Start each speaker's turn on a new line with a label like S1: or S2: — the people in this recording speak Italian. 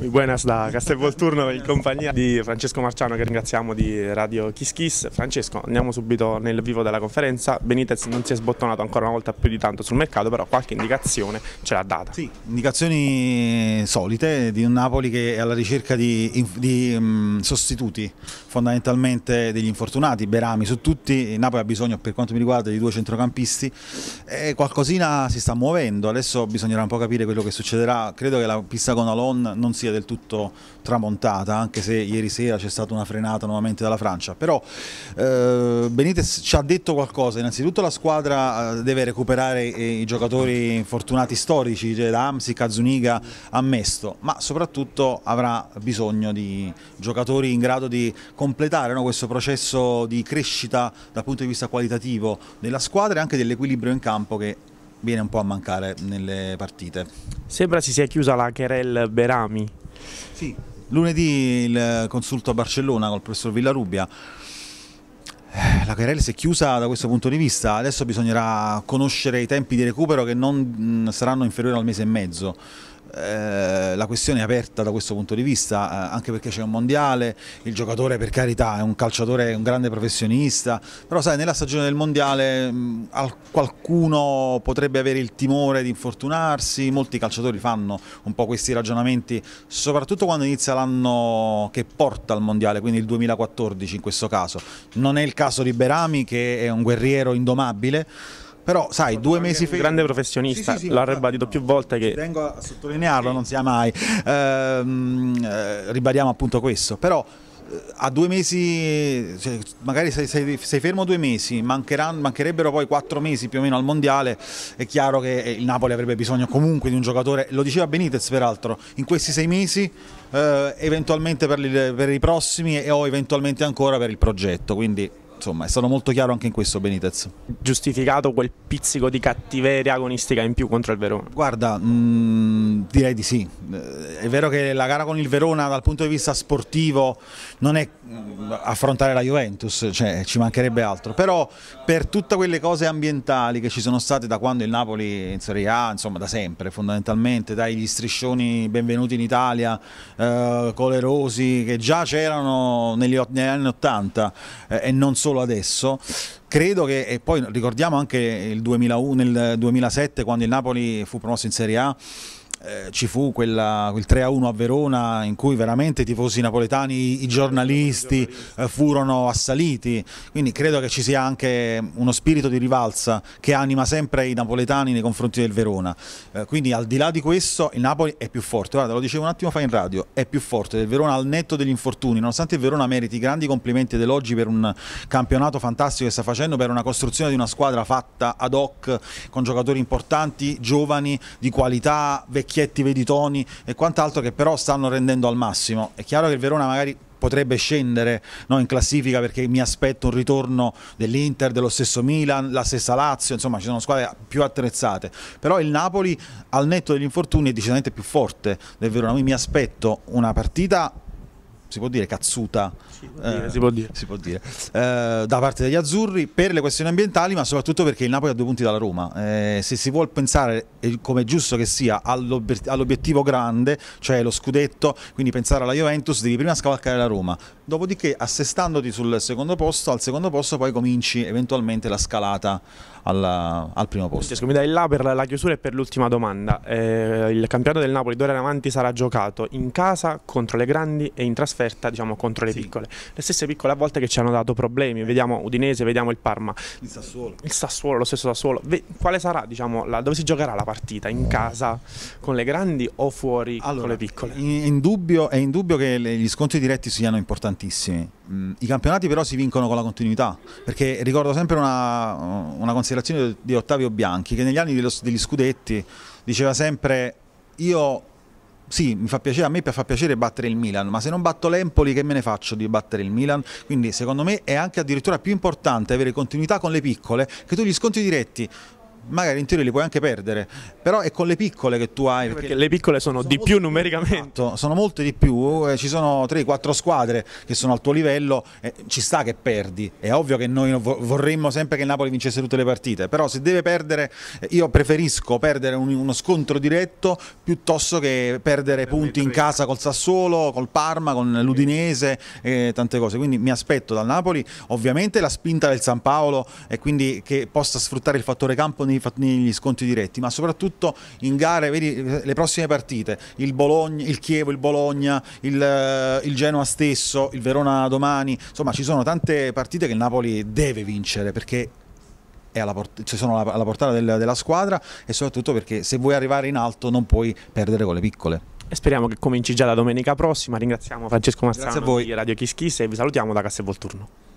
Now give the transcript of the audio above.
S1: Muy buenas da Castelvolturno in compagnia di Francesco Marciano che ringraziamo di Radio Kiss Kiss. Francesco, andiamo subito nel vivo della conferenza. Benitez non si è sbottonato ancora una volta più di tanto sul mercato, però qualche indicazione ce l'ha data. Sì,
S2: indicazioni solite di un Napoli che è alla ricerca di, di mm, sostituti, fondamentalmente degli infortunati, Berami su tutti. Napoli ha bisogno per quanto mi riguarda di due centrocampisti e qualcosina si sta muovendo. Adesso bisognerà un po' capire quello che succederà. Credo che la pista con Alon non sia Siviglia del tutto tramontata, anche se ieri sera c'è stata una frenata nuovamente dalla Francia. Però eh, Benitez ci ha detto qualcosa, innanzitutto la squadra eh, deve recuperare eh, i giocatori fortunati storici, cioè eh, Lamsi, Kazuniga, Ammesto, ma soprattutto avrà bisogno di giocatori in grado di completare no, questo processo di crescita dal punto di vista qualitativo della squadra e anche dell'equilibrio in campo che viene un po' a mancare nelle partite. Sembra si sia chiusa la Kerel Berami sì, lunedì il consulto a Barcellona col professor Villarubbia. Eh, la querela si è chiusa da questo punto di vista, adesso bisognerà conoscere i tempi di recupero che non mm, saranno inferiori al mese e mezzo. Eh, la questione è aperta da questo punto di vista, eh, anche perché c'è un mondiale, il giocatore per carità è un calciatore, un grande professionista, però sai nella stagione del mondiale mh, qualcuno potrebbe avere il timore di infortunarsi, molti calciatori fanno un po' questi ragionamenti, soprattutto quando inizia l'anno che porta al mondiale, quindi il 2014 in questo caso. Non è il caso di Berami che è un guerriero indomabile, però, sai, due mesi fa. Un grande professionista, sì, sì, sì, l'ha ribadito no, più volte. Che... Tengo a sottolinearlo, non sia mai. Ehm, eh, ribadiamo appunto questo. Però eh, a due mesi, cioè, magari sei, sei, sei, fermo due mesi, mancherebbero poi quattro mesi più o meno al mondiale, è chiaro che eh, il Napoli avrebbe bisogno comunque di un giocatore, lo diceva Benitez peraltro, in questi sei mesi, eh, eventualmente per, li, per i prossimi e o eventualmente ancora per il progetto, quindi insomma è stato molto chiaro anche in questo Benitez. Giustificato quel pizzico di cattiveria agonistica in più contro il Verona? Guarda, mh, mm, direi di sì. Eh, è vero che la gara con il Verona dal punto di vista sportivo non è mm, affrontare la Juventus, cioè ci mancherebbe altro, però per tutte quelle cose ambientali che ci sono state da quando il Napoli in Serie A, insomma da sempre fondamentalmente, dagli striscioni benvenuti in Italia, eh, colerosi che già c'erano negli, negli anni 80 eh, e non solo solo adesso, credo che, e poi ricordiamo anche il 2001, nel 2007 quando il Napoli fu promosso in Serie A, eh, ci fu quella, quel 3-1 a a Verona in cui veramente i tifosi napoletani, i giornalisti eh, furono assaliti, quindi credo che ci sia anche uno spirito di rivalsa che anima sempre i napoletani nei confronti del Verona, eh, quindi al di là di questo il Napoli è più forte, guarda lo dicevo un attimo fa in radio, è più forte del Verona al netto degli infortuni, nonostante il Verona meriti grandi complimenti ed elogi per un campionato fantastico che sta facendo, per una costruzione di una squadra fatta ad hoc con giocatori importanti, giovani, di qualità, vecchi Vecchietti, vedi toni e quant'altro che però stanno rendendo al massimo. È chiaro che il Verona magari potrebbe scendere no, in classifica perché mi aspetto un ritorno dell'Inter, dello stesso Milan, la stessa Lazio, insomma ci sono squadre più attrezzate, però il Napoli al netto degli infortuni è decisamente più forte del Verona, quindi mi aspetto una partita si può dire cazzuta, si può dire, eh, si può eh, dire. Si può dire. Eh, da parte degli azzurri per le questioni ambientali, ma soprattutto perché il Napoli ha due punti dalla Roma. Eh, se si vuole pensare, eh, come è giusto che sia, all'obiettivo grande, cioè lo scudetto, quindi pensare alla Juventus, devi prima scavalcare la Roma, dopodiché assestandoti sul secondo posto, al secondo posto poi cominci eventualmente la scalata alla, al primo posto. Francesco, mi dai là per la chiusura e per l'ultima domanda.
S1: Eh, il campionato del Napoli d'ora in avanti sarà giocato in casa contro le grandi e in trasferta offerta diciamo, contro le sì. piccole. Le stesse piccole a volte che ci hanno dato problemi, vediamo Udinese, vediamo il Parma. Il Sassuolo. Il Sassuolo, lo stesso Sassuolo. Quale sarà, diciamo, la, dove si giocherà la partita? In casa
S2: con le grandi o fuori allora, con le piccole? In, in dubbio, è indubbio che le, gli scontri diretti siano importantissimi. Mm, I campionati però si vincono con la continuità, perché ricordo sempre una, una considerazione di Ottavio Bianchi che negli anni dello, degli scudetti diceva sempre io sì, mi fa piacere, a me fa piacere battere il Milan, ma se non batto l'Empoli che me ne faccio di battere il Milan? Quindi secondo me è anche addirittura più importante avere continuità con le piccole, che tu gli scontri diretti magari in teoria li puoi anche perdere, però è con le piccole che tu hai. Perché, perché le piccole sono, sono di più numericamente. Più, esatto, sono molte di più, eh, ci sono 3-4 squadre che sono al tuo livello, eh, ci sta che perdi. È ovvio che noi vorremmo sempre che il Napoli vincesse tutte le partite, però se deve perdere, eh, io preferisco perdere un, uno scontro diretto piuttosto che perdere per punti in casa col Sassuolo, col Parma, con l'Udinese e eh, tante cose. Quindi mi aspetto dal Napoli ovviamente la spinta del San Paolo e quindi che possa sfruttare il fattore campo negli, negli sconti diretti, ma soprattutto in gare, vedi le prossime partite, il, Bologna, il Chievo, il Bologna, il, eh, il Genoa stesso, il Verona domani, insomma ci sono tante partite che il Napoli deve vincere perché port- ci sono alla, alla portata del, della squadra e soprattutto perché se vuoi arrivare in alto non puoi perdere con le piccole. E speriamo che cominci già la domenica prossima. Ringraziamo Francesco Mastrano Grazie
S1: a di Radio Kiss Kiss e vi salutiamo da Volturno.